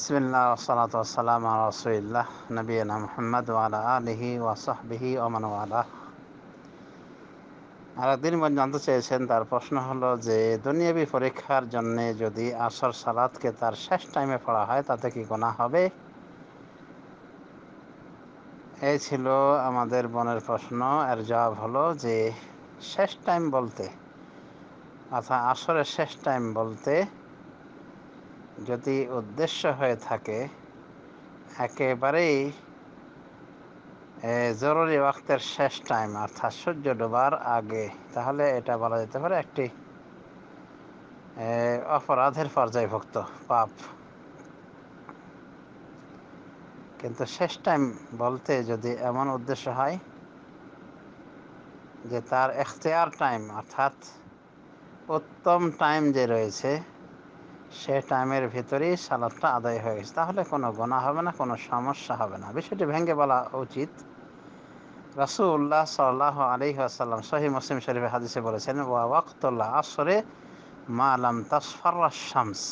আরেকদিন জানতে চেয়েছেন তার প্রশ্ন হলো যে দুনিয়াবি পরীক্ষার জন্য যদি আসর সালাদকে তার শেষ টাইমে পড়া হয় তাতে কি গোনা হবে এই ছিল আমাদের বোনের প্রশ্ন এর জবাব হলো যে শেষ টাইম বলতে অর্থাৎ আসরের শেষ টাইম বলতে যদি উদ্দেশ্য হয়ে থাকে একেবারেই জরুরি ওয়াক্তের শেষ টাইম অর্থাৎ সূর্য ডোবার আগে তাহলে এটা বলা যেতে পারে একটি অপরাধের পর্যায়ভুক্ত পাপ কিন্তু শেষ টাইম বলতে যদি এমন উদ্দেশ্য হয় যে তার এখতেয়ার টাইম অর্থাৎ উত্তম টাইম যে রয়েছে সে টাইমের ভেতরেই সালাদটা আদায় হয়ে গেছে তাহলে কোনো গোনা হবে না কোনো সমস্যা হবে না বিষয়টি ভেঙে বলা উচিত রাসুল্লাহ সাল্লাহ আলী আসাল্লাম সহি মুসলিম শরীফে হাদিসে বলেছেন ওয়া ওয়াক্তল্লা আসরে মা আলাম তাসফার্রা শামস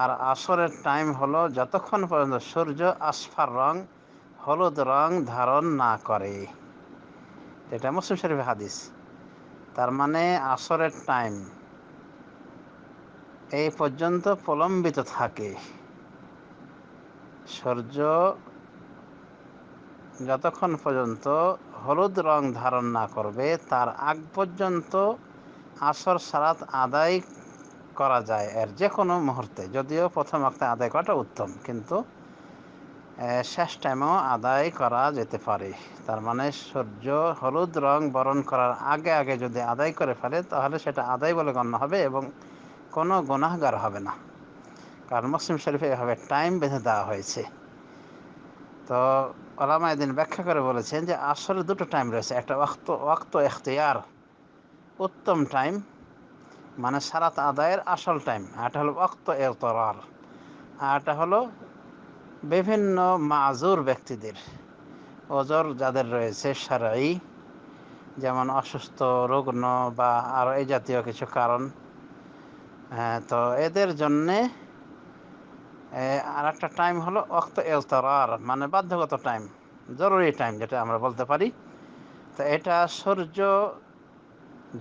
আর আসরের টাইম হলো যতক্ষণ পর্যন্ত সূর্য আসফার রং হলুদ রং ধারণ না করে এটা মুসলিম শরীফে হাদিস তার মানে আসরের টাইম এই পর্যন্ত প্রলম্বিত থাকে সূর্য যতক্ষণ পর্যন্ত হলুদ রং ধারণ না করবে তার আগ পর্যন্ত আসর সারাত আদায় করা যায় এর যে কোনো মুহূর্তে যদিও প্রথম আক্তে আদায় করাটা উত্তম কিন্তু শেষ টাইমেও আদায় করা যেতে পারে তার মানে সূর্য হলুদ রং বরণ করার আগে আগে যদি আদায় করে ফেলে তাহলে সেটা আদায় বলে গণ্য হবে এবং কোনো গুনাহগার হবে না কারণ মুসলিম শরীফে এভাবে টাইম বেঁধে দেওয়া হয়েছে তো ওলামা এদিন ব্যাখ্যা করে বলেছেন যে আসলে দুটো টাইম রয়েছে একটা অক্ত অক্ত এখতিয়ার উত্তম টাইম মানে সারাত আদায়ের আসল টাইম এটা হলো ওক্ত এতরার আর এটা হলো বিভিন্ন মাজুর ব্যক্তিদের ওজর যাদের রয়েছে সারাই যেমন অসুস্থ রুগ্ন বা আরও এই জাতীয় কিছু কারণ হ্যাঁ তো এদের জন্যে আর একটা টাইম হলো অক্ত এলতরার মানে বাধ্যগত টাইম জরুরি টাইম যেটা আমরা বলতে পারি তো এটা সূর্য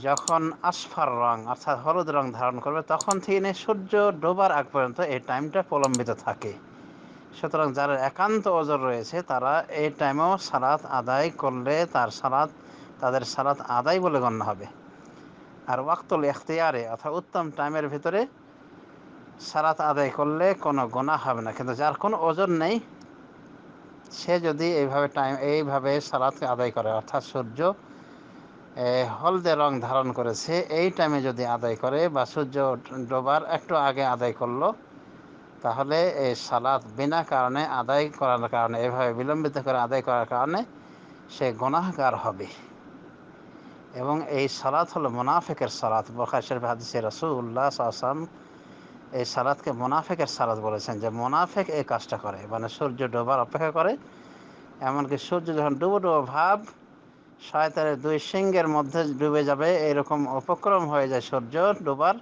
যখন আসফার রং অর্থাৎ হলুদ রং ধারণ করবে তখন থেকে সূর্য ডোবার আগ পর্যন্ত এই টাইমটা প্রলম্বিত থাকে সুতরাং যারা একান্ত ওজন রয়েছে তারা এই টাইমেও সালাত আদায় করলে তার সালাত তাদের সালাত আদায় বলে গণ্য হবে আর ওয়াক্তল এখতিয়ারে অর্থাৎ উত্তম টাইমের ভিতরে সারাত আদায় করলে কোনো গোনা হবে না কিন্তু যার কোনো ওজন নেই সে যদি এইভাবে টাইম এইভাবে সারাত আদায় করে অর্থাৎ সূর্য হলদে রং ধারণ করেছে এই টাইমে যদি আদায় করে বা সূর্য ডোবার একটু আগে আদায় করলো তাহলে এই সালাদ বিনা কারণে আদায় করার কারণে এভাবে বিলম্বিত করে আদায় করার কারণে সে গুণাহগার হবে এবং এই সালাত হলো মোনাফেকের সালাত বরখার শরীফ হাদিসে রসুল্লাহ আসলাম এই সালাদকে মোনাফেকের সালাদ বলেছেন যে মোনাফেক এই কাজটা করে মানে সূর্য ডোবার অপেক্ষা করে এমনকি সূর্য যখন ডুবো ডুবো ভাব শয়তানের দুই সিংহের মধ্যে ডুবে যাবে এরকম উপক্রম হয়ে যায় সূর্য ডোবার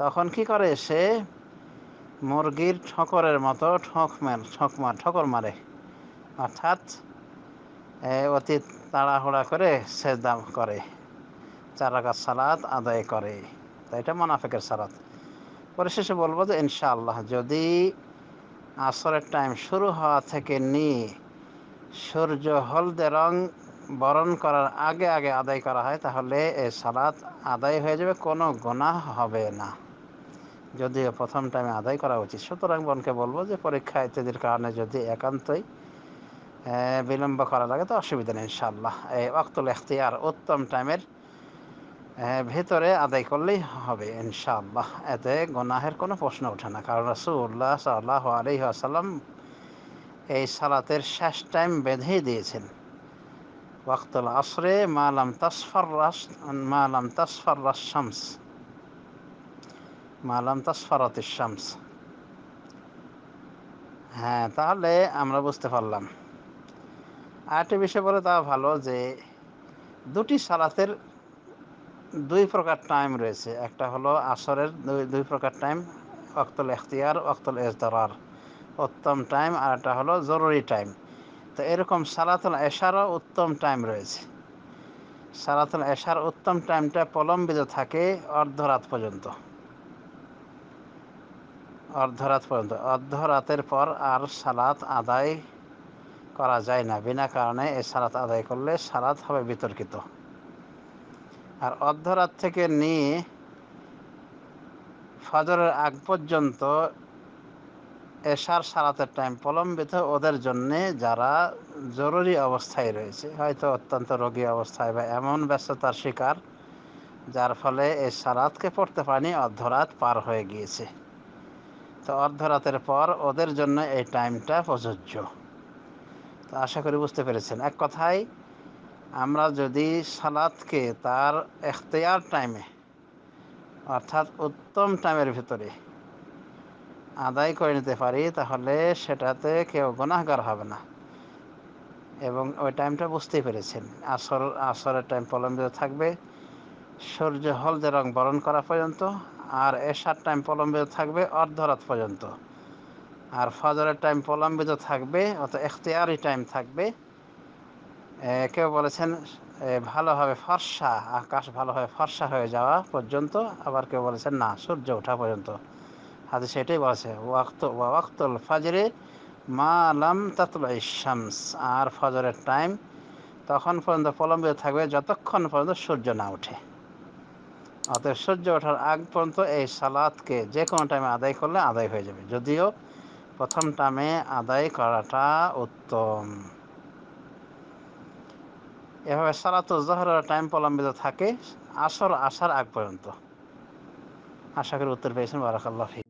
তখন কি করে সে মুরগির ঠকরের মতো ঠক মার ঠক মার ঠকর মারে অর্থাৎ অতীত তাড়াহুড়া করে সেজদাম করে চার রাকাত সালাত আদায় করে তাই এটা মোনাফেকের সালাত পরিশেষে বলবো যে ইনশাআল্লাহ যদি আসরের টাইম শুরু হওয়া থেকে নিয়ে সূর্য হলদে রং বরণ করার আগে আগে আদায় করা হয় তাহলে এই সালাত আদায় হয়ে যাবে কোনো গোনাহ হবে না যদিও প্রথম টাইমে আদায় করা উচিত সুতরাং বোনকে বলবো যে পরীক্ষা ইত্যাদির কারণে যদি একান্তই হ্যাঁ, বিলম্ব করা লাগে তো অসুবিধা নেই ইনশাল্লাহ এই অক্তুল এখতিয়ার উত্তম টাইমের হ্যাঁ, ভেতরে আদায় করলেই হবে ইনশাল্লাহ এতে গোনাহের কোনো প্রশ্ন ওঠে না কারণ রসুল্লাহ সাল্লাহ আলি আসাল্লাম এই সালাতের শেষ টাইম বেঁধেই দিয়েছেন ওয়াক্তুল আসরে মালাম তাসফার রাস মালাম তাসফার রাস শামস মালাম তাসফারত শামস হ্যাঁ তাহলে আমরা বুঝতে পারলাম আরেকটি বিষয় বলে দেওয়া ভালো যে দুটি সালাতের দুই প্রকার টাইম রয়েছে একটা হলো আসরের দুই দুই প্রকার টাইম অক্তল এখতিয়ার অক্তল এজদার উত্তম টাইম আর একটা হলো জরুরি টাইম তো এরকম সালাতুল এশারও উত্তম টাইম রয়েছে সালাতুল এশার উত্তম টাইমটা প্রলম্বিত থাকে অর্ধরাত পর্যন্ত অর্ধরাত পর্যন্ত অর্ধরাতের পর আর সালাত আদায় করা যায় না বিনা কারণে এই সালাত আদায় করলে সালাত হবে বিতর্কিত আর অর্ধরাত থেকে নিয়ে ফজরের আগ পর্যন্ত এশার সালাতের টাইম প্রলম্বিত ওদের জন্যে যারা জরুরি অবস্থায় রয়েছে হয়তো অত্যন্ত রোগী অবস্থায় বা এমন ব্যস্ততার শিকার যার ফলে এই সালাতকে পড়তে পারেনি অর্ধরাত পার হয়ে গিয়েছে তো অর্ধরাতের পর ওদের জন্য এই টাইমটা প্রযোজ্য তো আশা করি বুঝতে পেরেছেন এক কথায় আমরা যদি সালাদকে তার এখতেয়ার টাইমে অর্থাৎ উত্তম টাইমের ভিতরে আদায় করে নিতে পারি তাহলে সেটাতে কেউ গুণাহগার হবে না এবং ওই টাইমটা বুঝতেই পেরেছেন আসর আসরের টাইম প্রলম্বিত থাকবে সূর্য হলদে রং বরণ করা পর্যন্ত আর এসার টাইম প্রলম্বিত থাকবে অর্ধরাত পর্যন্ত আর ফজরের টাইম প্রলম্বিত থাকবে অত এখতিয়ারি টাইম থাকবে কেউ বলেছেন ভালোভাবে ফর্সা আকাশ ভালোভাবে ফর্সা হয়ে যাওয়া পর্যন্ত আবার কেউ বলেছেন না সূর্য ওঠা পর্যন্ত হাতে সেটাই বলেছে ওয়াক্ত ওয়াক্তুল ফাজরে মালাম তাতলা শামস আর ফজরের টাইম তখন পর্যন্ত প্রলম্বিত থাকবে যতক্ষণ পর্যন্ত সূর্য না ওঠে অতএব সূর্য ওঠার আগ পর্যন্ত এই সালাদকে যে কোনো টাইমে আদায় করলে আদায় হয়ে যাবে যদিও প্রথম টামে আদায় করাটা উত্তম এভাবে তো জহরের টাইম প্রলম্বিত থাকে আসর আসার আগ পর্যন্ত আশা করি উত্তর পেয়েছেন বারাকাল্লাহ